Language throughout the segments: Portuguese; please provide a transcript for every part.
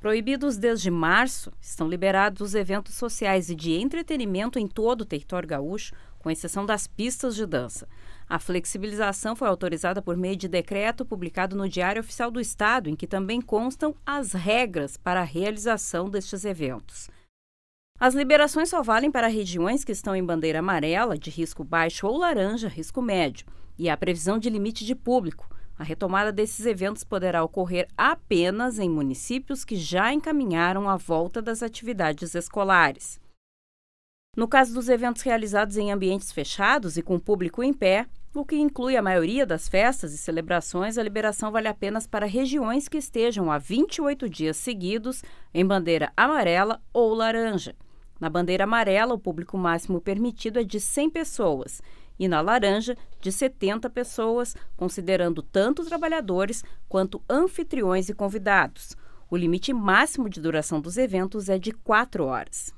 Proibidos desde março, estão liberados os eventos sociais e de entretenimento em todo o território gaúcho, com exceção das pistas de dança. A flexibilização foi autorizada por meio de decreto publicado no Diário Oficial do Estado, em que também constam as regras para a realização destes eventos. As liberações só valem para regiões que estão em bandeira amarela, de risco baixo ou laranja, risco médio, e há previsão de limite de público. A retomada desses eventos poderá ocorrer apenas em municípios que já encaminharam a volta das atividades escolares. No caso dos eventos realizados em ambientes fechados e com público em pé, o que inclui a maioria das festas e celebrações, a liberação vale apenas para regiões que estejam há 28 dias seguidos em bandeira amarela ou laranja. Na bandeira amarela, o público máximo permitido é de 100 pessoas e na laranja, de 70 pessoas, considerando tanto trabalhadores quanto anfitriões e convidados. O limite máximo de duração dos eventos é de 4 horas.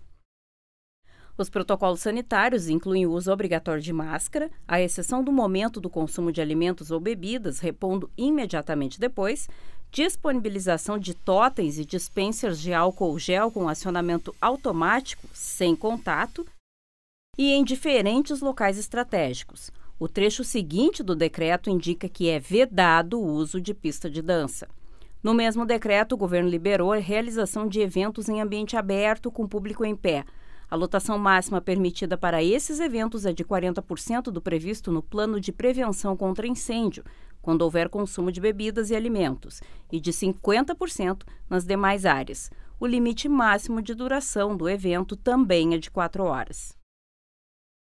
Os protocolos sanitários incluem o uso obrigatório de máscara, à exceção do momento do consumo de alimentos ou bebidas, repondo imediatamente depois, disponibilização de totens e dispensers de álcool gel com acionamento automático, sem contato, e em diferentes locais estratégicos. O trecho seguinte do decreto indica que é vedado o uso de pista de dança. No mesmo decreto, o governo liberou a realização de eventos em ambiente aberto com público em pé. A lotação máxima permitida para esses eventos é de 40% do previsto no Plano de Prevenção contra Incêndio, quando houver consumo de bebidas e alimentos, e de 50% nas demais áreas. O limite máximo de duração do evento também é de 4 horas.